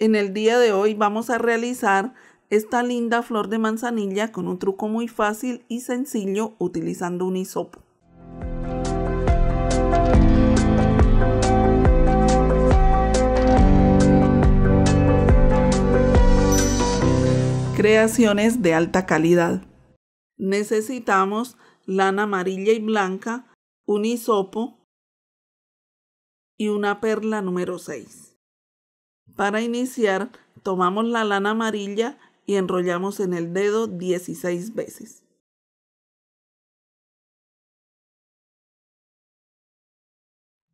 En el día de hoy vamos a realizar esta linda flor de manzanilla con un truco muy fácil y sencillo utilizando un hisopo. Creaciones de alta calidad. Necesitamos lana amarilla y blanca, un hisopo y una perla número 6. Para iniciar, tomamos la lana amarilla y enrollamos en el dedo 16 veces.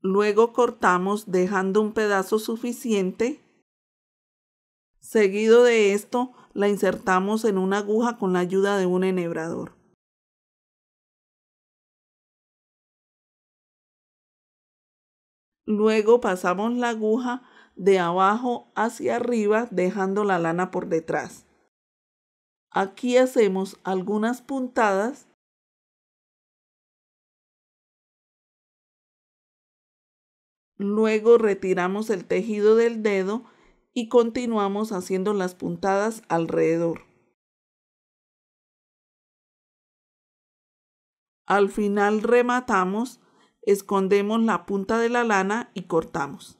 Luego cortamos dejando un pedazo suficiente. Seguido de esto, la insertamos en una aguja con la ayuda de un enhebrador. Luego pasamos la aguja de abajo hacia arriba dejando la lana por detrás. Aquí hacemos algunas puntadas Luego retiramos el tejido del dedo y continuamos haciendo las puntadas alrededor. Al final rematamos, escondemos la punta de la lana y cortamos.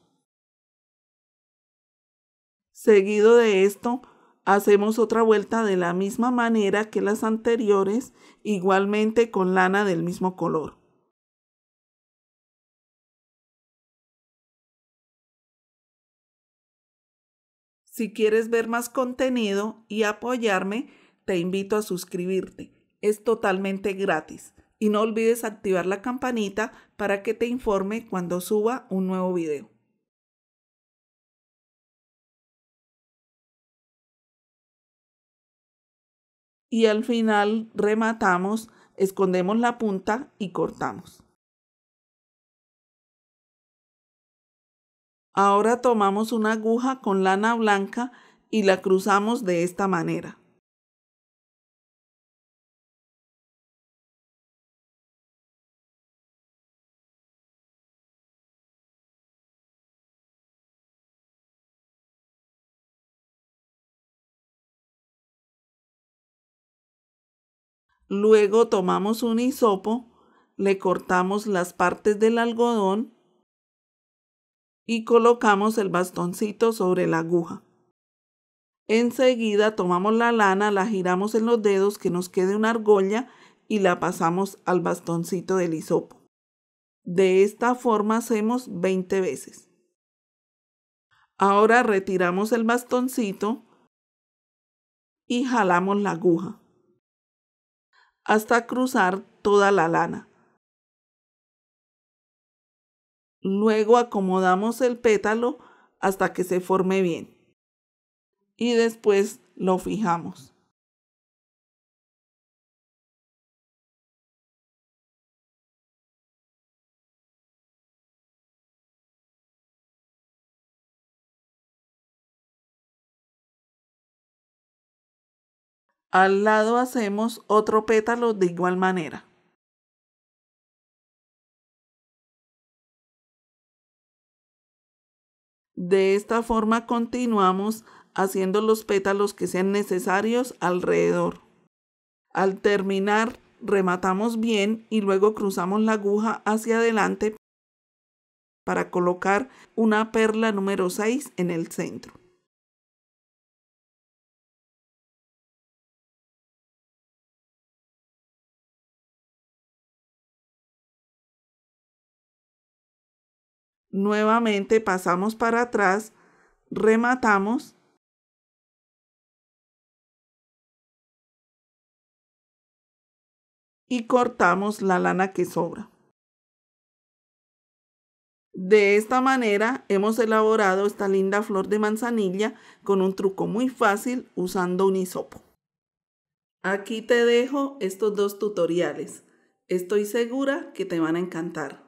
Seguido de esto, hacemos otra vuelta de la misma manera que las anteriores, igualmente con lana del mismo color. Si quieres ver más contenido y apoyarme, te invito a suscribirte. Es totalmente gratis. Y no olvides activar la campanita para que te informe cuando suba un nuevo video. y al final rematamos, escondemos la punta y cortamos. Ahora tomamos una aguja con lana blanca y la cruzamos de esta manera. Luego tomamos un hisopo, le cortamos las partes del algodón y colocamos el bastoncito sobre la aguja. Enseguida tomamos la lana, la giramos en los dedos que nos quede una argolla y la pasamos al bastoncito del hisopo. De esta forma hacemos 20 veces. Ahora retiramos el bastoncito y jalamos la aguja hasta cruzar toda la lana. Luego acomodamos el pétalo hasta que se forme bien. Y después lo fijamos. Al lado hacemos otro pétalo de igual manera. De esta forma continuamos haciendo los pétalos que sean necesarios alrededor. Al terminar, rematamos bien y luego cruzamos la aguja hacia adelante para colocar una perla número 6 en el centro. Nuevamente pasamos para atrás, rematamos y cortamos la lana que sobra. De esta manera hemos elaborado esta linda flor de manzanilla con un truco muy fácil usando un hisopo. Aquí te dejo estos dos tutoriales. Estoy segura que te van a encantar.